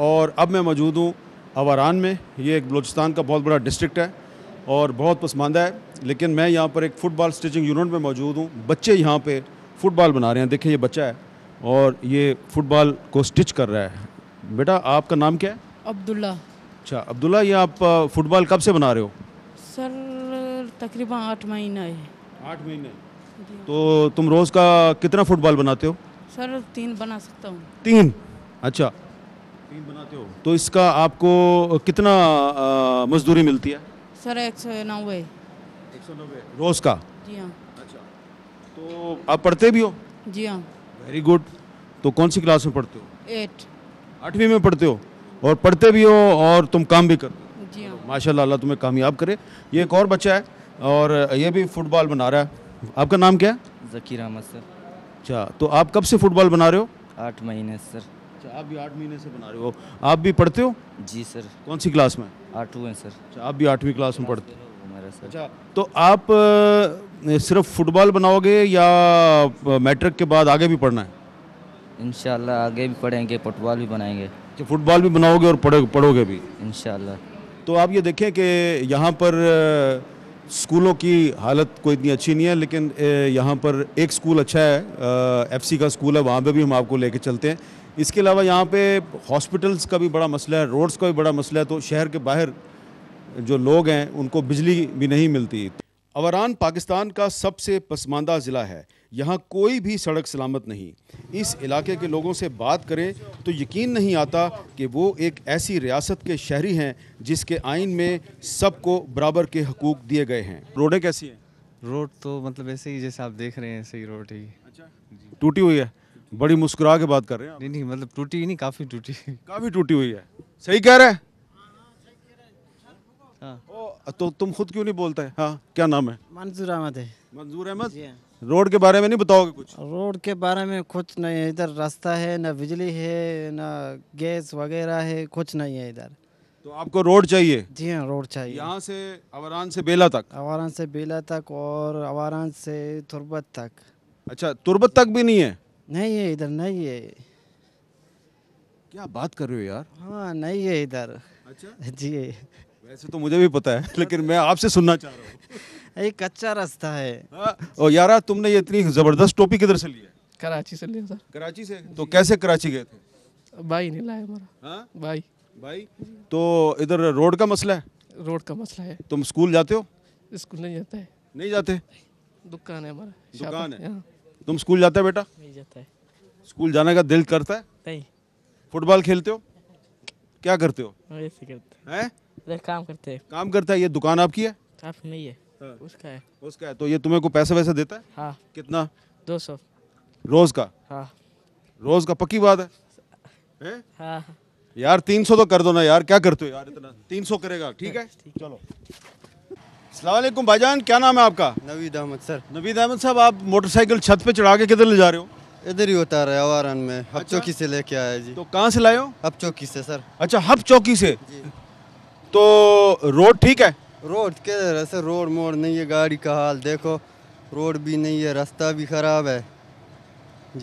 और अब मैं मौजूद हूँ अवारान में ये एक बलूचिस्तान का बहुत बड़ा डिस्ट्रिक्ट है और बहुत पसमानदा है लेकिन मैं यहाँ पर एक फ़ुटबॉल स्टिचिंग यूनिट में मौजूद हूँ बच्चे यहाँ पे फ़ुटबॉल बना रहे हैं देखिए ये बच्चा है और ये फ़ुटबॉल को स्टिच कर रहा है बेटा आपका नाम क्या है अब्दुल्ला अच्छा अब्दुल्ला ये आप फ़ुटबॉल कब से बना रहे हो सर तकरीबन आठ महीना है आठ महीने तो तुम रोज़ का कितना फ़ुटबॉल बनाते हो सर तीन बना सकता हूँ तीन अच्छा टीम बनाते हो तो इसका आपको कितना मजदूरी मिलती है सर एक सौ नब्बे एक सौ नब्बे रोज़ का जी हाँ अच्छा तो आप पढ़ते भी हो जी हाँ वेरी गुड तो कौन सी क्लास में पढ़ते हो एट आठवीं में पढ़ते हो और पढ़ते भी हो और तुम काम भी करते हो जी हाँ माशा अल्लाह तुम्हें कामयाब करे ये एक और बच्चा है और ये भी फुटबॉल बना रहा है आपका नाम क्या है जकीर अहमद सर अच्छा तो आप कब से फुटबॉल बना रहे हो आठ महीने सर अच्छा आप भी आठ महीने से बना रहे हो आप भी पढ़ते हो जी सर कौन सी क्लास में आठवीं सर अच्छा आप भी आठवीं क्लास में पढ़ते अच्छा तो आप सिर्फ फुटबॉल बनाओगे या मैट्रिक के बाद आगे भी पढ़ना है इन आगे भी पढ़ेंगे फुटबॉल भी बनाएंगे तो फुटबॉल भी बनाओगे और पढ़ोगे भी इन तो आप ये देखें कि यहाँ पर स्कूलों की हालत कोई इतनी अच्छी नहीं है लेकिन यहाँ पर एक स्कूल अच्छा है एफसी का स्कूल है वहाँ पे भी हम आपको लेके चलते हैं इसके अलावा यहाँ पे हॉस्पिटल्स का भी बड़ा मसला है रोड्स का भी बड़ा मसला है तो शहर के बाहर जो लोग हैं उनको बिजली भी नहीं मिलती अवरान पाकिस्तान का सबसे पसमानदा ज़िला है यहाँ कोई भी सड़क सलामत नहीं इस इलाके के लोगों से बात करें तो यकीन नहीं आता कि वो एक ऐसी रियासत के शहरी हैं जिसके आइन में सबको बराबर के हकूक दिए गए हैं रोडें कैसी हैं रोड तो मतलब ऐसे ही जैसे आप देख रहे हैं सही रोड ही अच्छा टूटी हुई है बड़ी मुस्कुरा के बात कर रहे हैं नहीं नहीं मतलब टूटी ही नहीं काफ़ी टूटी काफ़ी टूटी हुई है सही कह रहे हैं हाँ तो तुम खुद क्यों नहीं बोलते हाँ क्या नाम है मंजूर अहमद है मंजूर अहमद हाँ। रोड के बारे में नहीं बताओगे कुछ रोड के बारे में कुछ नहीं है इधर रास्ता है ना बिजली है ना गैस वगैरह है कुछ नहीं है इधर तो आपको रोड चाहिए जी हाँ रोड चाहिए यहाँ से अवारान से बेला तक अवारान से बेला तक और अवारान से तुरबत तक अच्छा तुरबत तक भी नहीं है नहीं है इधर नहीं है क्या बात कर रहे हो यार हाँ नहीं है इधर अच्छा जी वैसे तो मुझे भी पता है लेकिन मैं आपसे सुनना चाह रहा हूँ कच्चा रास्ता है और हाँ, यार तुमने ये इतनी जबरदस्त टोपी किधर से ली है कराची से लिया सर कराची से तो कैसे कराची गए थे भाई नहीं लाया हमारा हाँ? भाई भाई तो इधर रोड का मसला है रोड का मसला है तुम स्कूल जाते हो स्कूल नहीं जाते नहीं जाते दुकान है हमारा दुकान है तुम स्कूल जाते हो बेटा नहीं जाता है स्कूल जाने का दिल करता है नहीं फुटबॉल खेलते हो क्या करते हो ऐसे करते हैं है? काम करते हैं काम करता है ये दुकान आपकी है आपकी नहीं है हाँ। उसका है उसका है तो ये तुम्हें को पैसे वैसे देता है हाँ कितना दो सौ रोज का हाँ रोज का पक्की बात है, है? हाँ यार तीन सौ तो कर दो ना यार क्या करते हो यार इतना तीन सौ करेगा ठीक है चलो सलामकुम भाईजान क्या नाम है आपका नवीद अहमद सर नवीद अहमद साहब आप मोटरसाइकिल छत पे चढ़ा के किधर ले जा रहे हो इधर ही होता है आवारन में हब अच्छा? चौकी से लेके आया जी तो कहाँ से लाए हो हब चौकी से सर अच्छा हब चौकी से जी। तो रोड ठीक है रोड किधर है सर रोड मोड़ नहीं है गाड़ी का हाल देखो रोड भी नहीं है रास्ता भी खराब है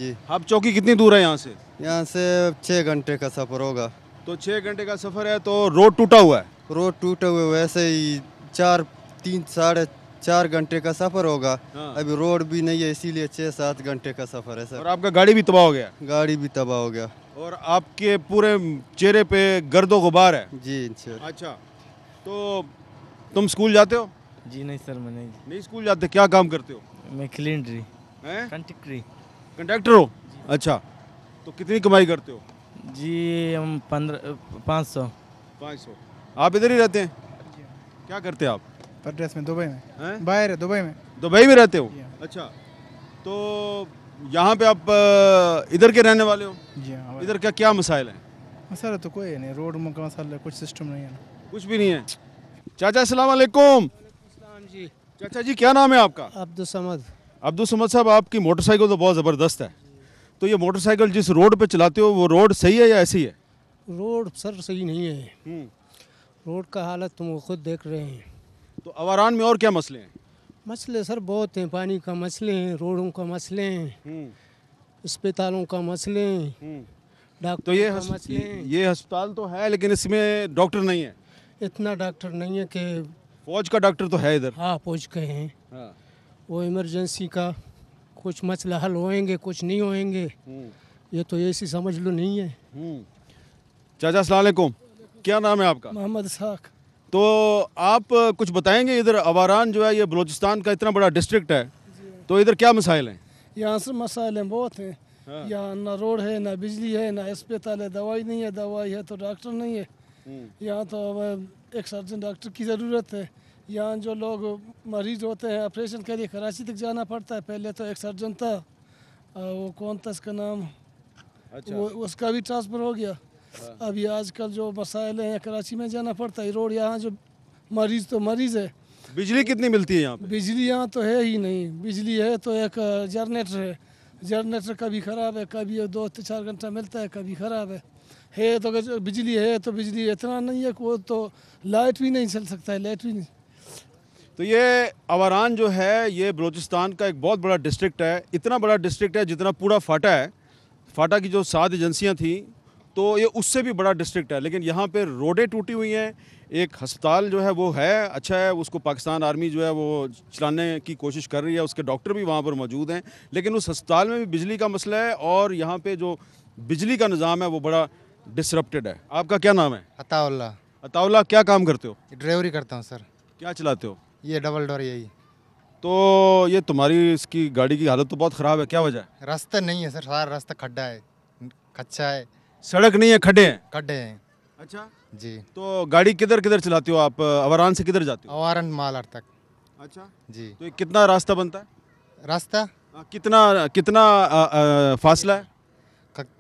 जी हब चौकी कितनी दूर है यहाँ से यहाँ से छः घंटे का सफ़र होगा तो छः घंटे का सफ़र है तो रोड टूटा हुआ है रोड टूटे हुए वैसे ही चार तीन साढ़े चार घंटे का सफर होगा हाँ। अभी रोड भी नहीं है इसीलिए छः सात घंटे का सफर है सर और आपका गाड़ी भी तबाह हो गया गाड़ी भी तबाह हो गया और आपके पूरे चेहरे पे गर्दो गुबार है जी अच्छा तो तुम स्कूल जाते हो जी नहीं सर मैं नहीं नहीं स्कूल जाते क्या काम करते हो मैं क्लिनरी कंडक्टर हो अच्छा तो कितनी कमाई करते हो जी हम पंद्रह पाँच सौ पाँच सौ आप इधर ही रहते हैं क्या करते हैं आप परदेश में दुबई में बाहर है दुबई में दुबई में रहते हो हाँ। अच्छा तो यहाँ पे आप इधर के रहने वाले हो जी हाँ इधर का क्या मसाइल है मसाइल तो कोई नहीं रोड का मसाला कुछ सिस्टम नहीं है कुछ भी नहीं है चाचा असलकुम जी चाचा जी क्या नाम है आपका अब्दुल समद अब्दुल समद साहब आपकी मोटरसाइकिल तो बहुत ज़बरदस्त है तो ये मोटरसाइकिल जिस रोड पे चलाते हो वो रोड सही है या ऐसी है रोड सर सही नहीं है हम्म। रोड का हालत तुम खुद देख रहे हैं तो अवारान में और क्या मसले हैं मसले सर बहुत हैं पानी का मसले हैं रोडों का मसले हैं हम्म। अस्पतालों का मसले हैं हम्म। डॉक्टर तो ये मसले ये अस्पताल तो है लेकिन इसमें डॉक्टर नहीं है इतना डॉक्टर नहीं है कि फौज का डॉक्टर तो है इधर हाँ फौज के हैं हाँ। वो इमरजेंसी का कुछ मसला हल होएंगे कुछ नहीं होएंगे हम्म। ये तो ऐसी समझ लो नहीं है चाचा सलामकुम क्या नाम है आपका मोहम्मद साख तो आप कुछ बताएंगे इधर अवारान जो है ये बलूचिस्तान का इतना बड़ा डिस्ट्रिक्ट है तो इधर क्या मसाइल हैं यहाँ से मसाइल हैं बहुत हैं हाँ। यहाँ ना रोड है ना बिजली है ना अस्पताल है दवाई नहीं है दवाई है तो डॉक्टर नहीं है हम्म। यहाँ तो एक सर्जन डॉक्टर की ज़रूरत है यहाँ जो लोग मरीज होते हैं ऑपरेशन के लिए कराची तक जाना पड़ता है पहले तो एक सर्जन था वो कौन था इसका नाम अच्छा। वो उसका भी ट्रांसफ़र हो गया हाँ। अभी आजकल जो मसाइल है कराची में जाना पड़ता है रोड यहाँ जो मरीज तो मरीज है बिजली कितनी मिलती है यहाँ बिजली यहाँ तो है ही नहीं बिजली है तो एक जनरेटर है जनरेटर कभी ख़राब है कभी दो चार घंटा मिलता है कभी ख़राब है है तो बिजली है तो बिजली इतना नहीं है वो तो लाइट भी नहीं चल सकता है लाइट भी नहीं तो ये अवारान जो है ये बलोचिस्तान का एक बहुत बड़ा डिस्ट्रिक्ट है इतना बड़ा डिस्ट्रिक्ट है जितना पूरा फाटा है फाटा की जो सात एजेंसियाँ थी तो ये उससे भी बड़ा डिस्ट्रिक्ट है लेकिन यहाँ पर रोडें टूटी हुई हैं एक हस्पताल जो है वो है अच्छा है उसको पाकिस्तान आर्मी जो है वो चलाने की कोशिश कर रही है उसके डॉक्टर भी वहाँ पर मौजूद हैं लेकिन उस हस्पताल में भी बिजली का मसला है और यहाँ पर जो बिजली का निज़ाम है वो बड़ा डिसरप्टेड है आपका क्या नाम है अताउल्ला अताउल्ला क्या काम करते हो ड्राइवरी करता हूँ सर क्या चलाते हो ये डबल डोर यही तो ये तुम्हारी इसकी गाड़ी की हालत तो बहुत ख़राब है क्या वजह है रास्ता नहीं है सर सारा रास्ता खड्डा है खच्चा है सड़क नहीं है खड्डे हैं खड्डे हैं अच्छा जी तो गाड़ी किधर किधर चलाते हो आप अवरान से किधर जाते हो अवारान मालर तक अच्छा जी तो कितना रास्ता बनता है रास्ता कितना कितना फासला है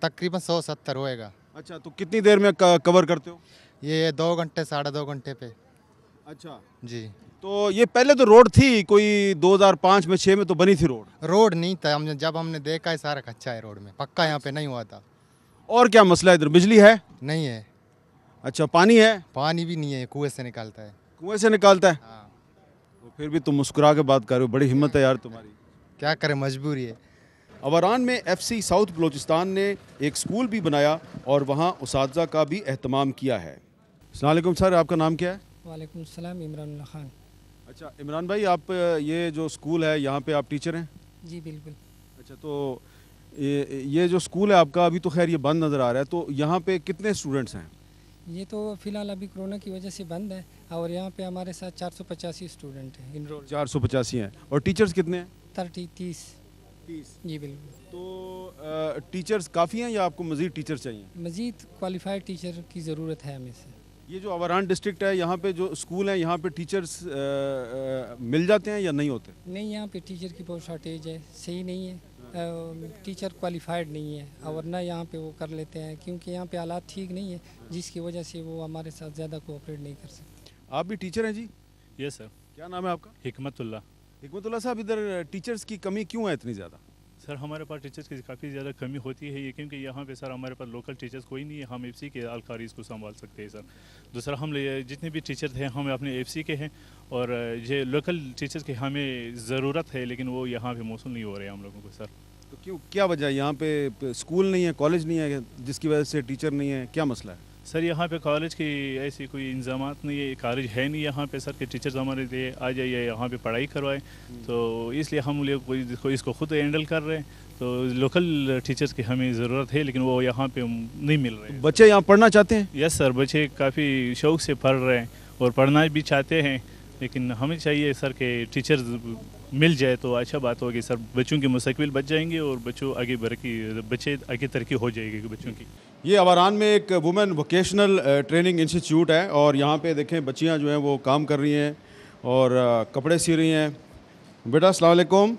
तकरीबन सौ सत्तर होएगा अच्छा तो कितनी देर में कवर करते हो ये दो घंटे साढ़े दो घंटे पे अच्छा जी तो ये पहले तो रोड थी कोई 2005 में छः में तो बनी थी रोड रोड नहीं था हमने जब हमने देखा है सारा कच्चा है रोड में पक्का यहाँ पे नहीं हुआ था और क्या मसला इधर बिजली है नहीं है अच्छा पानी है पानी भी नहीं है कुएं से निकालता है कुएं से निकालता है हाँ। तो फिर भी तुम मुस्कुरा के बात कर रहे हो बड़ी हिम्मत है यार तुम्हारी क्या करें मजबूरी है अवरान में एफसी साउथ बलोचिस्तान ने एक स्कूल भी बनाया और वहाँ उस का भी अहतमाम किया है अलैक्म सर आपका नाम क्या है वालेकुम सलाम इमरान खान अच्छा इमरान भाई आप ये जो स्कूल है यहाँ पे आप टीचर हैं जी बिल्कुल अच्छा तो ये जो स्कूल है आपका अभी तो खैर ये बंद नज़र आ रहा है तो यहाँ पे कितने स्टूडेंट्स हैं ये तो फिलहाल अभी कोरोना की वजह से बंद है और यहाँ पे हमारे साथ चार सौ पचासी स्टूडेंट हैं इनरोल चार सौ पचासी हैं और टीचर्स कितने हैं थर्टी तीस तीस जी बिल्कुल तो आ, टीचर्स काफ़ी हैं या आपको मज़ीद टीचर चाहिए मज़ीद क्वालिफाइड टीचर की ज़रूरत है हमें से ये जो अवरान डिस्ट्रिक्ट है यहाँ पे जो स्कूल है यहाँ पे टीचर्स आ, आ, मिल जाते हैं या नहीं होते नहीं यहाँ पे टीचर की बहुत शॉर्टेज है सही नहीं है टीचर क्वालिफाइड नहीं है और ना यहाँ पे वो कर लेते हैं क्योंकि यहाँ पे हालात ठीक नहीं है जिसकी वजह से वो हमारे साथ ज़्यादा कोऑपरेट नहीं कर सकते आप भी टीचर हैं जी यस सर क्या नाम है आपका हिकमतुल्ला हिकमतुल्ला साहब इधर टीचर्स की कमी क्यों है इतनी ज़्यादा सर हमारे पास टीचर्स की काफ़ी ज़्यादा कमी होती है ये क्योंकि यहाँ पे सर हमारे पास लोकल टीचर्स कोई नहीं है हम एफ के अलकारी को संभाल सकते हैं सर दूसरा तो हम जितने भी टीचर हैं हम अपने एफ के हैं और ये लोकल टीचर्स की हमें ज़रूरत है लेकिन वो यहाँ पर मौसम नहीं हो रहे हम लोगों को सर तो क्यों क्या वजह यहाँ पे स्कूल नहीं है कॉलेज नहीं है जिसकी वजह से टीचर नहीं है क्या मसला है सर यहाँ पे कॉलेज की ऐसी कोई इंजाम नहीं है कॉलेज है नहीं यहाँ पे सर के टीचर्स हमारे लिए आ जाइए यहाँ पे पढ़ाई करवाएं हम्म। तो इसलिए हम लोग इसको खुद हैंडल कर रहे हैं तो लोकल टीचर्स की हमें ज़रूरत है लेकिन वो यहाँ पे नहीं मिल रहे बच्चे यहाँ पढ़ना चाहते हैं यस सर बच्चे काफ़ी शौक से पढ़ रहे हैं और पढ़ना भी चाहते हैं लेकिन हमें चाहिए सर के टीचर्स मिल जाए तो अच्छा बात होगी सर बच्चों की मुस्कबिल बच जाएंगे और बच्चों आगे बढ़ बच्चे आगे तरक्की हो जाएगी बच्चों की ये अवारान में एक वुमेन वोकेशनल ट्रेनिंग इंस्टीट्यूट है और यहाँ पे देखें बच्चियाँ जो हैं वो काम कर रही हैं और कपड़े सी रही हैं बेटा अलैक्म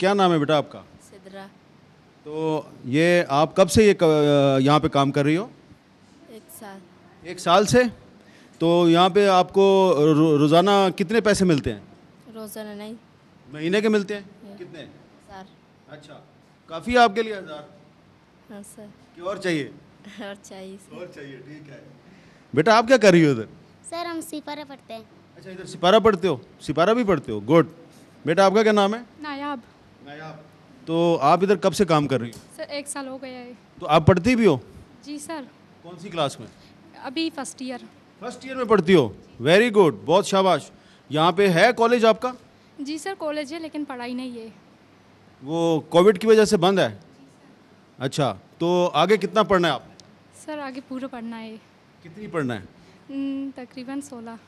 क्या नाम है बेटा आपका सिद्रा तो ये आप कब से ये यहाँ पे काम कर रही हो एक साल एक साल से तो यहाँ पे आपको रोज़ाना कितने पैसे मिलते हैं रोज़ाना नहीं महीने के मिलते हैं हाँ। कितने अच्छा काफ़ी आपके लिए हज़ार हाँ सर और चाहिए और चाहिए और चाहिए ठीक है बेटा आप क्या कर रही हो इधर सर हम सिपारा पढ़ते हैं अच्छा इधर सिपारा पढ़ते हो सिपारा भी पढ़ते हो गुड बेटा आपका क्या नाम है नायाब नायाब तो आप इधर कब से काम कर रही हो सर एक साल हो गया है तो आप पढ़ती भी हो जी सर कौन सी क्लास में अभी फर्स्ट ईयर फर्स्ट ईयर में पढ़ती हो वेरी गुड बहुत शाबाश यहाँ पे है कॉलेज आपका जी सर कॉलेज है लेकिन पढ़ाई नहीं है वो कोविड की वजह से बंद है अच्छा तो आगे कितना पढ़ना है आप सर आगे पूरा पढ़ना है कितनी पढ़ना है हम्म, तकरीबन सोलह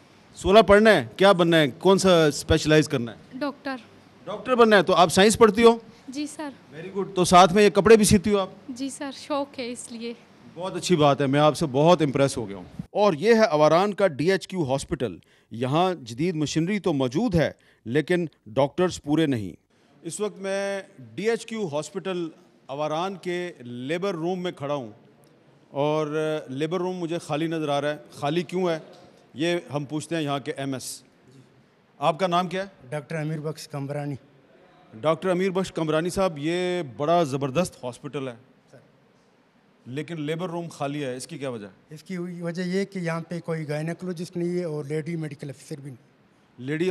सोलह पढ़ना है क्या बनना है कौन सा स्पेशलाइज करना है डॉक्टर डॉक्टर बनना है तो आप साइंस पढ़ती हो जी सर वेरी गुड तो साथ में ये कपड़े भी सीती हो आप जी सर शौक है इसलिए बहुत अच्छी बात है मैं आपसे बहुत इम्प्रेस हो गया हूँ और ये है अवारान का डी एच क्यू हॉस्पिटल यहाँ जदीद मशीनरी तो मौजूद है लेकिन डॉक्टर्स पूरे नहीं इस वक्त मैं D H Q hospital Awaran के लेबर रूम में खड़ा हूँ और लेबर रूम मुझे खाली नज़र आ रहा है खाली क्यों है ये हम पूछते हैं यहाँ के एमएस आपका नाम क्या है डॉक्टर अमीर बख्श कमरानी डॉक्टर अमीर बख्श कमरानी साहब ये बड़ा ज़बरदस्त हॉस्पिटल है लेकिन लेबर रूम खाली है इसकी क्या वजह इसकी वजह ये कि यहाँ पे कोई गायनकोलॉजिस्ट नहीं है और लेडी मेडिकल अफिसर भी नहीं लेडी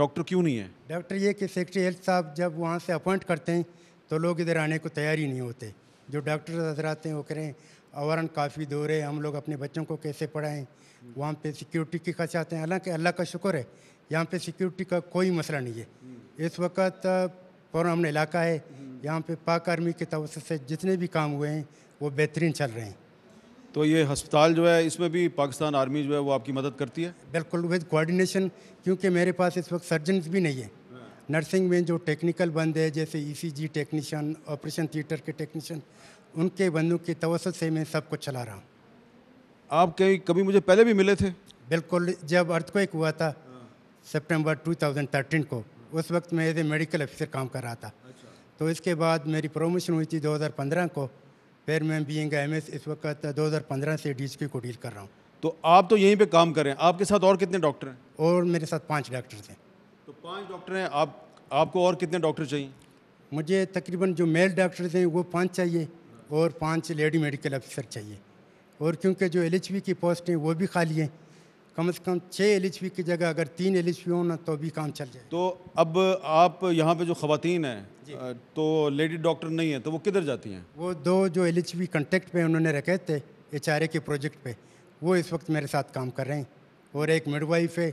डॉक्टर क्यों नहीं है डॉक्टर ये कि सेक्रेटरी हेल्थ साहब जब वहाँ से अपॉइंट करते हैं तो लोग इधर आने को तैयार ही नहीं होते जो डॉक्टर हजरात हैं वो करें आवरण काफ़ी दूर है हम लोग अपने बच्चों को कैसे पढ़ाएं वहाँ पे सिक्योरिटी की आते हैं हालांकि अल्लाह का शुक्र है यहाँ पे सिक्योरिटी का कोई मसला नहीं है इस वक्त फौरन हमने इलाका है यहाँ पे पाक आर्मी के तवसत से जितने भी काम हुए हैं वो बेहतरीन चल रहे हैं तो ये हस्पताल जो है इसमें भी पाकिस्तान आर्मी जो है वो आपकी मदद करती है बिल्कुल विद कोऑर्डिनेशन क्योंकि मेरे पास इस वक्त सर्जन भी नहीं है नर्सिंग हाँ। में जो टेक्निकल बंद है जैसे ईसीजी टेक्नीशियन ऑपरेशन थिएटर के टेक्नीशियन उनके बंदूक की तवसत से मैं सब कुछ चला रहा हूँ आप कहीं कभी मुझे पहले भी मिले थे बिल्कुल जब अर्थक्वेक हुआ था सितंबर 2013 को उस वक्त मैं एज ए मेडिकल ऑफिसर काम कर रहा था अच्छा। तो इसके बाद मेरी प्रोमोशन हुई थी 2015 को फिर मैं एम एस इस वक्त 2015 से डीएचपी को डील कर रहा हूँ तो आप तो यहीं पे काम कर रहे हैं आपके साथ और कितने डॉक्टर हैं और मेरे साथ पाँच डॉक्टर हैं तो पाँच डॉक्टर हैं आप आपको और कितने डॉक्टर चाहिए मुझे तकरीबन जो मेल डॉक्टर्स हैं वो पाँच चाहिए और पांच लेडी मेडिकल अफसर चाहिए और क्योंकि जो एल की पोस्ट हैं वो भी खाली हैं कम से कम छः एल की जगह अगर तीन एल हो ना तो भी काम चल जाए तो अब आप यहाँ पे जो ख़वान हैं तो लेडी डॉक्टर नहीं है तो वो किधर जाती हैं वो दो जो एल एच कंटेक्ट पर उन्होंने रखे थे एच के प्रोजेक्ट पे वो इस वक्त मेरे साथ काम कर रहे हैं और एक मिडवाइफ है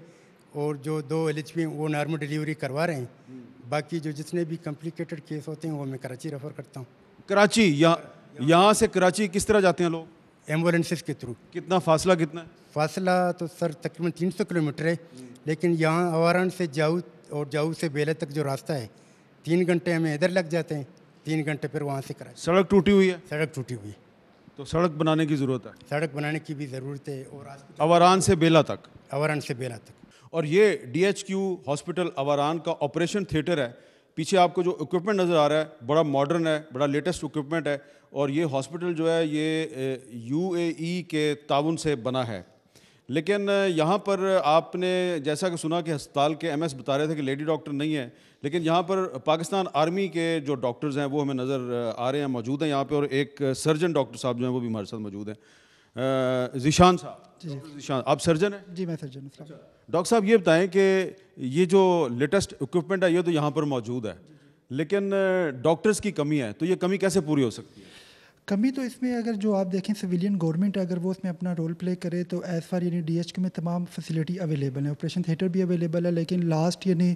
और जो दो एल एच वो नॉर्मल डिलीवरी करवा रहे हैं हम्म। बाकी जो जितने भी कम्प्लिकेटेड केस होते हैं वो मैं कराची रेफ़र करता हूँ कराची यहाँ यहाँ से कराची किस तरह जाते हैं लोग एम्बुलेंसेज के थ्रू कितना फासला कितना है फासला तो सर तकरीबन 300 किलोमीटर है लेकिन यहाँ आवारान से जाऊ और जाऊ से बेला तक जो रास्ता है तीन घंटे हमें इधर लग जाते हैं तीन घंटे फिर वहाँ से कराची सड़क टूटी हुई है सड़क टूटी हुई है तो सड़क बनाने की ज़रूरत है सड़क बनाने की भी ज़रूरत है और अवारान से बेला तक अवारान से बेला तक और ये D H Q hospital Awaran का ऑपरेशन थिएटर है पीछे आपको जो इक्विपमेंट नज़र आ रहा है बड़ा मॉडर्न है बड़ा लेटेस्ट इक्विपमेंट है और ये हॉस्पिटल जो है ये यूएई e के ताउन से बना है लेकिन यहाँ पर आपने जैसा कि सुना कि अस्पताल के एमएस बता रहे थे कि लेडी डॉक्टर नहीं है लेकिन यहाँ पर पाकिस्तान आर्मी के जो डॉक्टर्स हैं वो हमें नज़र आ रहे हैं मौजूद हैं यहाँ पे और एक सर्जन डॉक्टर साहब जो हैं वो भी हमारे साथ मौजूद हैं जीशान साहब जीशान आप सर्जन हैं जी मैं सर्जन अच्छा। डॉक्टर साहब ये बताएं कि ये जो लेटेस्ट इक्विपमेंट है ये तो यहाँ पर मौजूद है लेकिन डॉक्टर्स की कमी है तो ये कमी कैसे पूरी हो सकती है कमी तो इसमें अगर जो आप देखें सिविलियन गवर्नमेंट अगर वो उसमें अपना रोल प्ले करे तो एज़ फार यानी डी एच में तमाम फैसिलिटी अवेलेबल है ऑपरेशन थिएटर भी अवेलेबल है लेकिन लास्ट यानी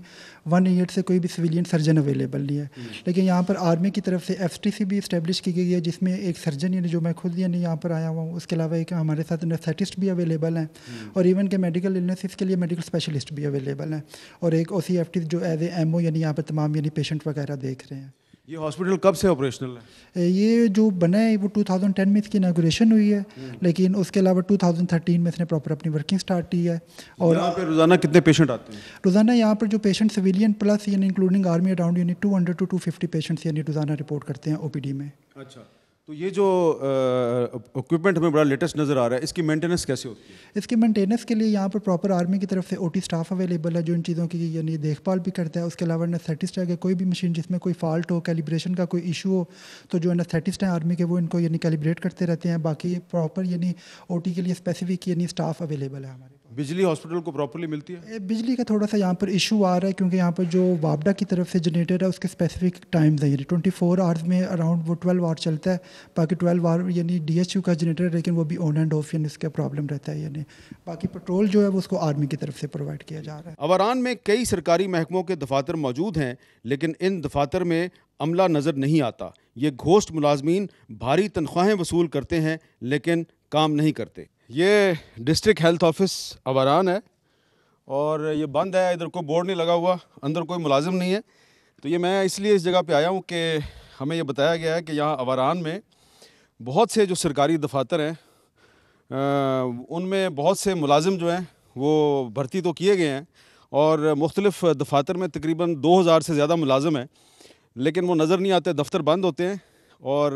वन ईयर से कोई भी सिविलियन सर्जन अवेलेबल नहीं है हम्म। लेकिन यहाँ पर आर्मी की तरफ से एफ टी सी भी इस्टेब्लिश की गई है जिसमें एक सर्जन यानी जो मैं खुद यानी यहाँ पर आया हुआ हूँ उसके अलावा एक हमारे साथ नर्सेटिस्ट भी अवेलेबल हैं हम्म। और इवन के मेडिकल इलनेसिस के लिए मेडिकल स्पेशलिस्ट भी अवेलेबल हैं और एक ओ सी एफ टी जो एज ए एम ओ यानी यहाँ पर तमाम यानी पेशेंट वगैरह देख रहे हैं ये हॉस्पिटल कब से ऑपरेशनल है ये जो बना है वो 2010 में इसकी इनाग्रेशन हुई है लेकिन उसके अलावा 2013 में इसने प्रॉपर अपनी वर्किंग स्टार्ट की है और यहाँ पे रोज़ाना कितने पेशेंट आते हैं रोज़ाना यहाँ पर जो पेशेंट सिविलियन प्लस यानी including army around two hundred to fifty patients यानी रोज़ाना रिपोर्ट करते हैं ओ में अच्छा तो ये जो इक्विपमेंट हमें बड़ा लेटेस्ट नज़र आ रहा है इसकी मेंटेनेंस कैसे होती है इसकी मेंटेनेंस के लिए यहाँ पर प्रॉपर आर्मी की तरफ से ओटी स्टाफ अवेलेबल है जो इन चीज़ों की यानी देखभाल भी करता है उसके अलावा एनेस्थेटिस्ट है कोई भी मशीन जिसमें कोई फॉल्ट हो कैलिब्रेशन का कोई इशू हो तो जो एनेस्थेटिस्ट हैं आर्मी के वो इनको यानी कैलिब्रेट करते रहते हैं बाकी प्रॉपर यानी ओ के लिए स्पेसिफिक यानी स्टाफ अवेलेबल है हमारे बिजली हॉस्पिटल को प्रॉपरली मिलती है बिजली का थोड़ा सा यहाँ पर इशू आ रहा है क्योंकि यहाँ पर जो वापडा की तरफ से जनरेटर है उसके स्पेसिफिक टाइम्स है यानी ट्वेंटी फोर आवर्स में अराउंड वो ट्वेल्व आवर चलता है बाकी ट्वेल्व आवर यानी डी एच यू का जनरेटर है लेकिन वो भी ऑन एंड ऑफ यानी उसका प्रॉब्लम रहता है यानी बाकी पेट्रोल जो है वो उसको आर्मी की तरफ से प्रोवाइड किया जा रहा है अवरान में कई सरकारी महकमों के दफातर मौजूद हैं लेकिन इन दफातर में अमला नज़र नहीं आता ये घोष्ट मुलाजमीन भारी तनख्वाहें वसूल करते हैं लेकिन काम नहीं करते ये डिस्ट्रिक्ट हेल्थ ऑफिस अवारान है और ये बंद है इधर कोई बोर्ड नहीं लगा हुआ अंदर कोई मुलाजिम नहीं है तो ये मैं इसलिए इस जगह पे आया हूँ कि हमें ये बताया गया है कि यहाँ अवारान में बहुत से जो सरकारी दफातर हैं उनमें बहुत से मुलाजिम जो हैं वो भर्ती तो किए गए हैं और मुख्तलिफ़ दफातर में तकरीबन 2000 से ज़्यादा मुलाजिम हैं लेकिन वो नज़र नहीं आते दफ्तर बंद होते हैं और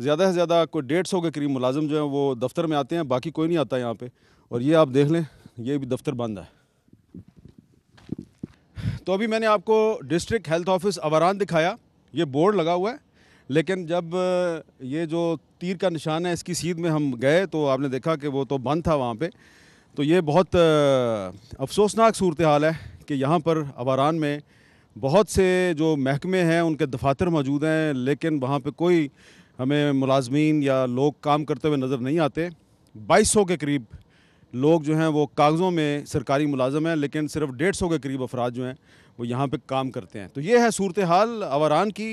ज़्यादा से ज़्यादा कोई डेढ़ सौ के करीब मुलाजम जो है वो दफ्तर में आते हैं बाकी कोई नहीं आता यहाँ पे और ये आप देख लें ये भी दफ्तर बंद है तो अभी मैंने आपको डिस्ट्रिक्ट हेल्थ ऑफिस अवारान दिखाया ये बोर्ड लगा हुआ है लेकिन जब ये जो तीर का निशान है इसकी सीध में हम गए तो आपने देखा कि वो तो बंद था वहाँ पे तो ये बहुत अफसोसनाक सूरत हाल है कि यहाँ पर अवारान में बहुत से जो महकमे हैं उनके दफातर मौजूद हैं लेकिन वहाँ पर कोई हमें मुलाजमीन या लोग काम करते हुए नज़र नहीं आते 2200 के करीब लोग जो हैं वो कागज़ों में सरकारी मुलाजम हैं लेकिन सिर्फ डेढ़ सौ के करीब अफराद जो हैं वो यहाँ पे काम करते हैं तो ये है सूरत हाल अवरान की